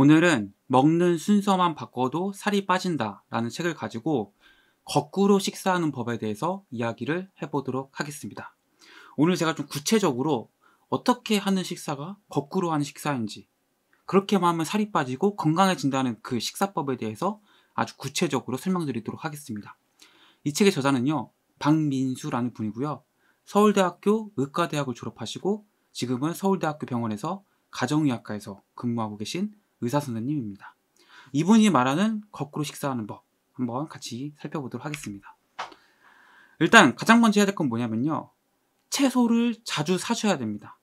오늘은 먹는 순서만 바꿔도 살이 빠진다 라는 책을 가지고 거꾸로 식사하는 법에 대해서 이야기를 해보도록 하겠습니다. 오늘 제가 좀 구체적으로 어떻게 하는 식사가 거꾸로 하는 식사인지 그렇게만 하면 살이 빠지고 건강해진다는 그 식사법에 대해서 아주 구체적으로 설명드리도록 하겠습니다. 이 책의 저자는요, 박민수라는 분이고요. 서울대학교 의과대학을 졸업하시고 지금은 서울대학교 병원에서 가정의학과에서 근무하고 계신 의사 선생님입니다. 이분이 말하는 거꾸로 식사하는 법 한번 같이 살펴보도록 하겠습니다. 일단 가장 먼저 해야 될 건 뭐냐면요. 채소를 자주 사셔야 됩니다.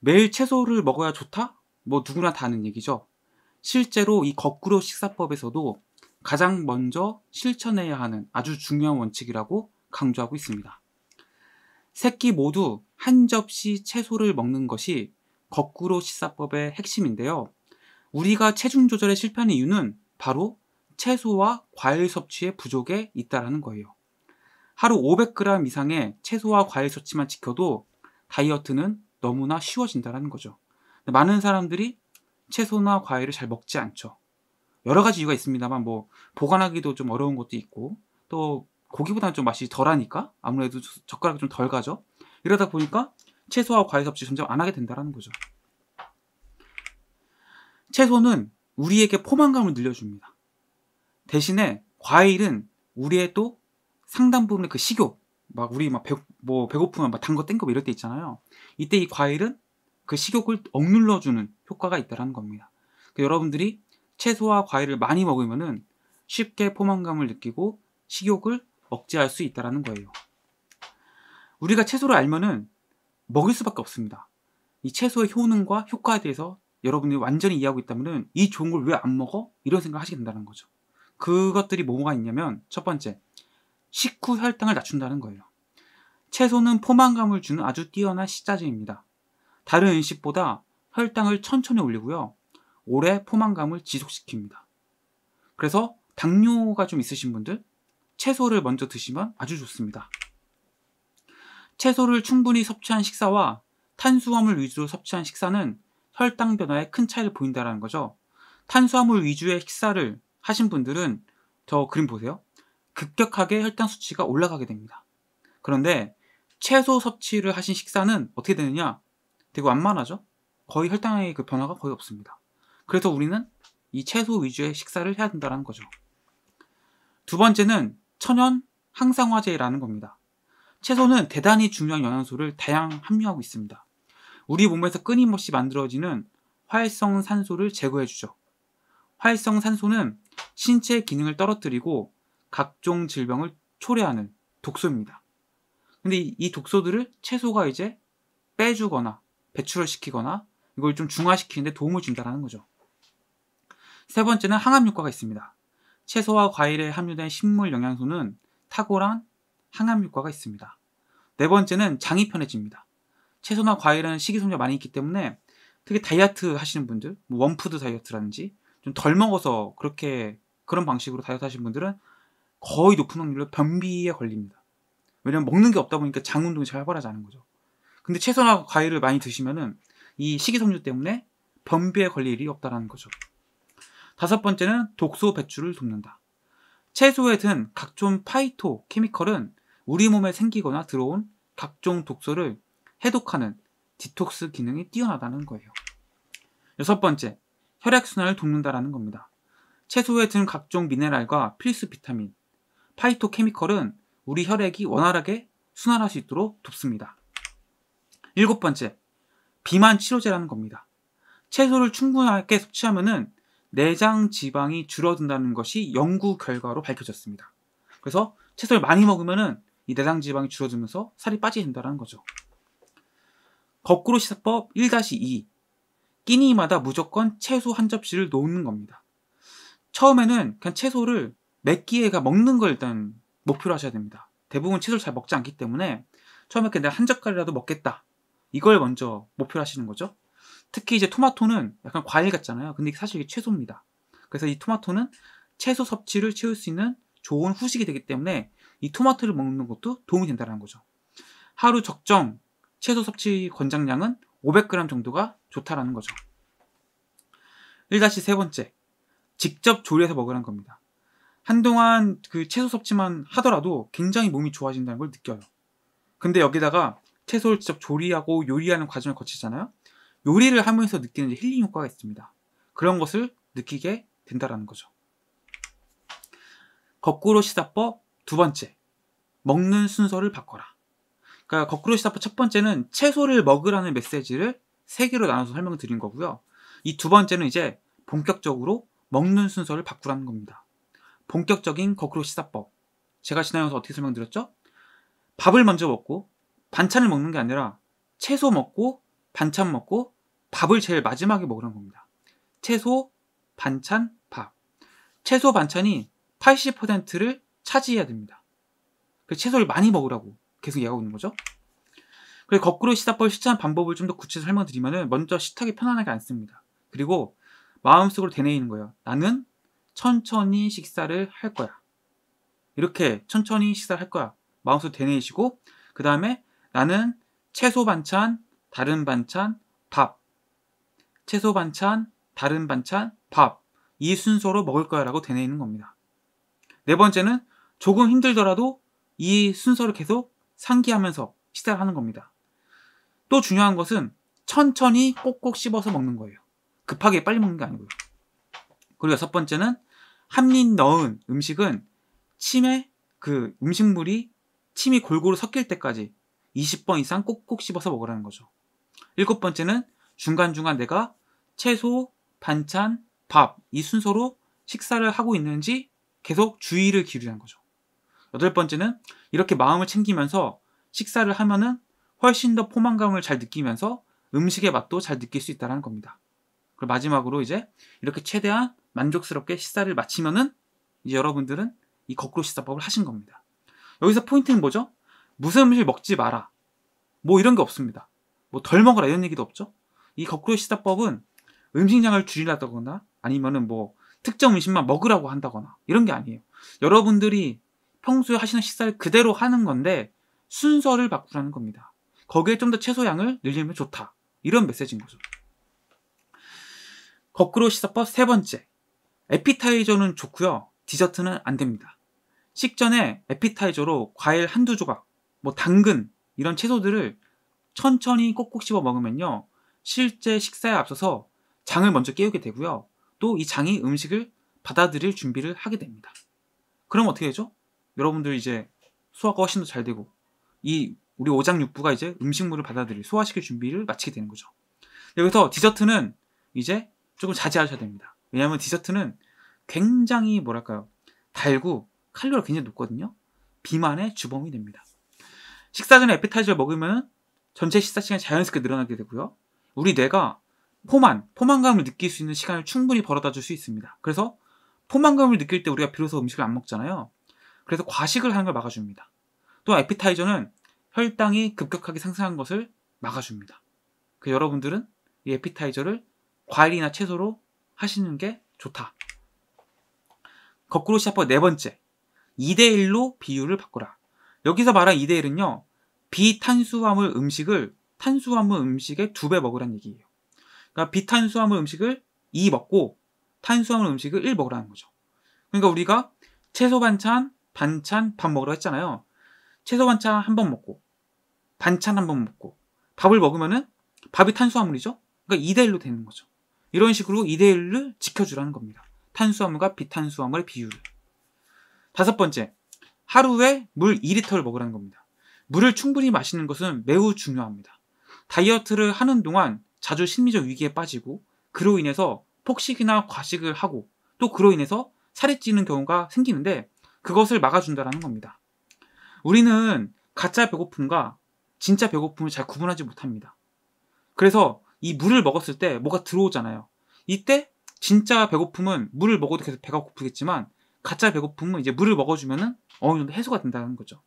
매일 채소를 먹어야 좋다? 뭐 누구나 다 아는 얘기죠. 실제로 이 거꾸로 식사법에서도 가장 먼저 실천해야 하는 아주 중요한 원칙이라고 강조하고 있습니다. 새끼 모두 한 접시 채소를 먹는 것이 거꾸로 식사법의 핵심인데요. 우리가 체중 조절에 실패한 이유는 바로 채소와 과일 섭취의 부족에 있다라는 거예요. 하루 500g 이상의 채소와 과일 섭취만 지켜도 다이어트는 너무나 쉬워진다라는 거죠. 많은 사람들이 채소나 과일을 잘 먹지 않죠. 여러 가지 이유가 있습니다만 뭐 보관하기도 좀 어려운 것도 있고 또 고기보다는 좀 맛이 덜하니까 아무래도 젓가락이 좀 덜 가죠. 이러다 보니까 채소와 과일 섭취 점점 안 하게 된다라는 거죠. 채소는 우리에게 포만감을 늘려줍니다. 대신에 과일은 우리의 또 상당 부분의 그 식욕, 막 우리 막 배, 뭐 배고프면 막단 거 땡겨 이럴 때 있잖아요. 이때 이 과일은 그 식욕을 억눌러주는 효과가 있다는 겁니다. 그 여러분들이 채소와 과일을 많이 먹으면은 쉽게 포만감을 느끼고 식욕을 억제할 수있다는 거예요. 우리가 채소를 알면은 먹일 수밖에 없습니다. 이 채소의 효능과 효과에 대해서 여러분들이 완전히 이해하고 있다면 이 좋은 걸 왜 안 먹어? 이런 생각 을 하시게 된다는 거죠. 그것들이 뭐가 있냐면 첫 번째, 식후 혈당을 낮춘다는 거예요. 채소는 포만감을 주는 아주 뛰어난 식자재입니다. 다른 음식보다 혈당을 천천히 올리고요. 오래 포만감을 지속시킵니다. 그래서 당뇨가 좀 있으신 분들 채소를 먼저 드시면 아주 좋습니다. 채소를 충분히 섭취한 식사와 탄수화물 위주로 섭취한 식사는 혈당 변화에 큰 차이를 보인다라는 거죠. 탄수화물 위주의 식사를 하신 분들은 저 그림 보세요. 급격하게 혈당 수치가 올라가게 됩니다. 그런데 채소 섭취를 하신 식사는 어떻게 되느냐? 되게 완만하죠? 거의 혈당의 그 변화가 거의 없습니다. 그래서 우리는 이 채소 위주의 식사를 해야 된다는 거죠. 두 번째는 천연 항상화제라는 겁니다. 채소는 대단히 중요한 영양소를 다양 함유하고 있습니다. 우리 몸에서 끊임없이 만들어지는 활성산소를 제거해주죠. 활성산소는 신체의 기능을 떨어뜨리고 각종 질병을 초래하는 독소입니다. 근데 이 독소들을 채소가 이제 빼주거나 배출을 시키거나 이걸 좀 중화시키는데 도움을 준다라는 거죠. 세 번째는 항암 효과가 있습니다. 채소와 과일에 함유된 식물 영양소는 탁월한 항암 효과가 있습니다. 네 번째는 장이 편해집니다. 채소나 과일은 식이섬유가 많이 있기 때문에 특히 다이어트 하시는 분들, 뭐 원푸드 다이어트라든지 좀 덜 먹어서 그렇게 그런 방식으로 다이어트 하시는 분들은 거의 높은 확률로 변비에 걸립니다. 왜냐면 먹는 게 없다 보니까 장 운동이 잘 활발하지 않은 거죠. 근데 채소나 과일을 많이 드시면은 이 식이섬유 때문에 변비에 걸릴 일이 없다라는 거죠. 다섯 번째는 독소 배출을 돕는다. 채소에 든 각종 파이토 케미컬은 우리 몸에 생기거나 들어온 각종 독소를 해독하는 디톡스 기능이 뛰어나다는 거예요. 여섯 번째, 혈액순환을 돕는다라는 겁니다. 채소에 든 각종 미네랄과 필수 비타민, 파이토케미컬은 우리 혈액이 원활하게 순환할 수 있도록 돕습니다. 일곱 번째, 비만 치료제라는 겁니다. 채소를 충분하게 섭취하면 내장 지방이 줄어든다는 것이 연구 결과로 밝혀졌습니다. 그래서 채소를 많이 먹으면 이 내장 지방이 줄어들면서 살이 빠지게 된다는 거죠. 거꾸로 시사법 1-2 끼니마다 무조건 채소 한 접시를 놓는 겁니다. 처음에는 그냥 채소를 몇 끼에가 먹는 걸 일단 목표로 하셔야 됩니다. 대부분 채소를 잘 먹지 않기 때문에 처음에 그냥 한 젓갈이라도 먹겠다. 이걸 먼저 목표로 하시는 거죠. 특히 이제 토마토는 약간 과일 같잖아요. 근데 사실 이게 채소입니다. 그래서 이 토마토는 채소 섭취를 채울 수 있는 좋은 후식이 되기 때문에 이 토마토를 먹는 것도 도움이 된다는 거죠. 하루 적정 채소 섭취 권장량은 500g 정도가 좋다라는 거죠. 1-세 번째, 직접 조리해서 먹으라는 겁니다. 한동안 그 채소 섭취만 하더라도 굉장히 몸이 좋아진다는 걸 느껴요. 근데 여기다가 채소를 직접 조리하고 요리하는 과정을 거치잖아요. 요리를 하면서 느끼는 힐링 효과가 있습니다. 그런 것을 느끼게 된다라는 거죠. 거꾸로 시사법 두 번째, 먹는 순서를 바꿔라. 그러니까 거꾸로 시사포 첫 번째는 채소를 먹으라는 메시지를 세 개로 나눠서 설명을 드린 거고요. 이 두 번째는 이제 본격적으로 먹는 순서를 바꾸라는 겁니다. 본격적인 거꾸로 시사법. 제가 지난번에 어떻게 설명드렸죠? 밥을 먼저 먹고 반찬을 먹는 게 아니라 채소 먹고 반찬 먹고 밥을 제일 마지막에 먹으라는 겁니다. 채소, 반찬, 밥. 채소 반찬이 80%를 차지해야 됩니다. 그 채소를 많이 먹으라고. 계속 이해하고 있는 거죠. 그리고 거꾸로 시사법을 실천한 방법을 좀 더 구체적으로 설명드리면은 먼저 식탁에 편안하게 앉습니다. 그리고 마음속으로 되뇌이는 거예요. 나는 천천히 식사를 할 거야. 이렇게 천천히 식사를 할 거야. 마음속으로 되뇌이시고 그 다음에 나는 채소 반찬, 다른 반찬, 밥. 채소 반찬, 다른 반찬, 밥. 이 순서로 먹을 거야 라고 되뇌이는 겁니다. 네 번째는 조금 힘들더라도 이 순서를 계속 상기하면서 시작 하는 겁니다. 또 중요한 것은 천천히 꼭꼭 씹어서 먹는 거예요. 급하게 빨리 먹는 게 아니고요. 그리고 여섯 번째는 한 입 넣은 음식은 침에 그 음식물이 침이 골고루 섞일 때까지 20번 이상 꼭꼭 씹어서 먹으라는 거죠. 일곱 번째는 중간중간 내가 채소, 반찬, 밥 이 순서로 식사를 하고 있는지 계속 주의를 기울이는 거죠. 여덟 번째는 이렇게 마음을 챙기면서 식사를 하면은 훨씬 더 포만감을 잘 느끼면서 음식의 맛도 잘 느낄 수 있다는 겁니다. 그리고 마지막으로 이제 이렇게 최대한 만족스럽게 식사를 마치면은 이제 여러분들은 이 거꾸로 식사법을 하신 겁니다. 여기서 포인트는 뭐죠? 무슨 음식 먹지 마라. 뭐 이런 게 없습니다. 뭐 덜 먹어라 이런 얘기도 없죠. 이 거꾸로 식사법은 음식량을 줄이다거나 아니면은 뭐 특정 음식만 먹으라고 한다거나 이런 게 아니에요. 여러분들이 평소에 하시는 식사를 그대로 하는 건데 순서를 바꾸라는 겁니다. 거기에 좀 더 채소양을 늘리면 좋다. 이런 메시지인 거죠. 거꾸로 식사법 세 번째. 에피타이저는 좋고요. 디저트는 안 됩니다. 식전에 에피타이저로 과일 한두 조각, 뭐 당근 이런 채소들을 천천히 꼭꼭 씹어 먹으면요. 실제 식사에 앞서서 장을 먼저 깨우게 되고요. 또 이 장이 음식을 받아들일 준비를 하게 됩니다. 그럼 어떻게 되죠? 여러분들 이제 소화가 훨씬 더 잘 되고 이 우리 오장육부가 이제 음식물을 받아들일 소화시킬 준비를 마치게 되는 거죠. 여기서 네, 디저트는 이제 조금 자제하셔야 됩니다. 왜냐하면 디저트는 굉장히 뭐랄까요 달고 칼로리가 굉장히 높거든요. 비만의 주범이 됩니다. 식사 전에 에피타이저를 먹으면 전체 식사 시간이 자연스럽게 늘어나게 되고요. 우리 뇌가 포만, 포만감을 느낄 수 있는 시간을 충분히 벌어다 줄 수 있습니다. 그래서 포만감을 느낄 때 우리가 비로소 음식을 안 먹잖아요. 그래서 과식을 하는 걸 막아줍니다. 또 에피타이저는 혈당이 급격하게 상승한 것을 막아줍니다. 그 여러분들은 이 에피타이저를 과일이나 채소로 하시는 게 좋다. 거꾸로 시합법 네 번째. 2대1로 비율을 바꾸라. 여기서 말한 2대1은요. 비탄수화물 음식을 탄수화물 음식의 2배 먹으란 얘기예요. 그러니까 비탄수화물 음식을 2 먹고 탄수화물 음식을 1 먹으라는 거죠. 그러니까 우리가 채소 반찬, 반찬 밥 먹으러 했잖아요. 채소 반찬 한 번 먹고 반찬 한 번 먹고 밥을 먹으면은 밥이 탄수화물이죠. 그러니까 2대 1로 되는 거죠. 이런 식으로 2대 1을 지켜주라는 겁니다. 탄수화물과 비탄수화물의 비율을. 다섯 번째, 하루에 물 2리터를 먹으라는 겁니다. 물을 충분히 마시는 것은 매우 중요합니다. 다이어트를 하는 동안 자주 심리적 위기에 빠지고 그로 인해서 폭식이나 과식을 하고 또 그로 인해서 살이 찌는 경우가 생기는데 그것을 막아준다라는 겁니다. 우리는 가짜 배고픔과 진짜 배고픔을 잘 구분하지 못합니다. 그래서 이 물을 먹었을 때 뭐가 들어오잖아요. 이때 진짜 배고픔은 물을 먹어도 계속 배가 고프겠지만 가짜 배고픔은 이제 물을 먹어주면은 어느 정도 해소가 된다는 거죠.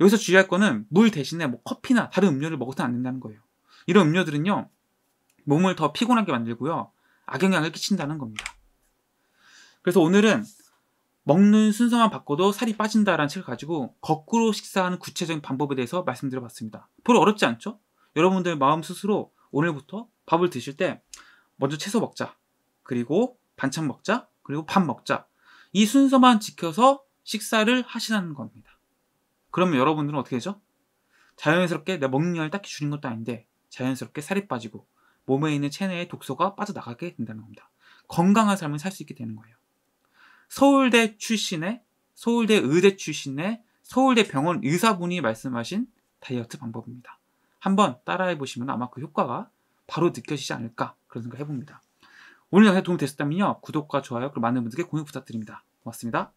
여기서 주의할 거는 물 대신에 뭐 커피나 다른 음료를 먹어서는 안 된다는 거예요. 이런 음료들은요 몸을 더 피곤하게 만들고요 악영향을 끼친다는 겁니다. 그래서 오늘은 먹는 순서만 바꿔도 살이 빠진다라는 책을 가지고 거꾸로 식사하는 구체적인 방법에 대해서 말씀드려 봤습니다. 별로 어렵지 않죠? 여러분들 마음 스스로 오늘부터 밥을 드실 때 먼저 채소 먹자. 그리고 반찬 먹자. 그리고 밥 먹자. 이 순서만 지켜서 식사를 하시라는 겁니다. 그러면 여러분들은 어떻게 되죠? 자연스럽게 내 먹는 양을 딱히 줄인 것도 아닌데 자연스럽게 살이 빠지고 몸에 있는 체내의 독소가 빠져나가게 된다는 겁니다. 건강한 삶을 살 수 있게 되는 거예요. 서울대 출신의 서울대 의대 출신의 서울대 병원 의사분이 말씀하신 다이어트 방법입니다. 한번 따라해 보시면 아마 그 효과가 바로 느껴지지 않을까 그런 생각 해봅니다. 오늘 영상이 도움이 되셨다면요. 구독과 좋아요 그리고 많은 분들께 공유 부탁드립니다. 고맙습니다.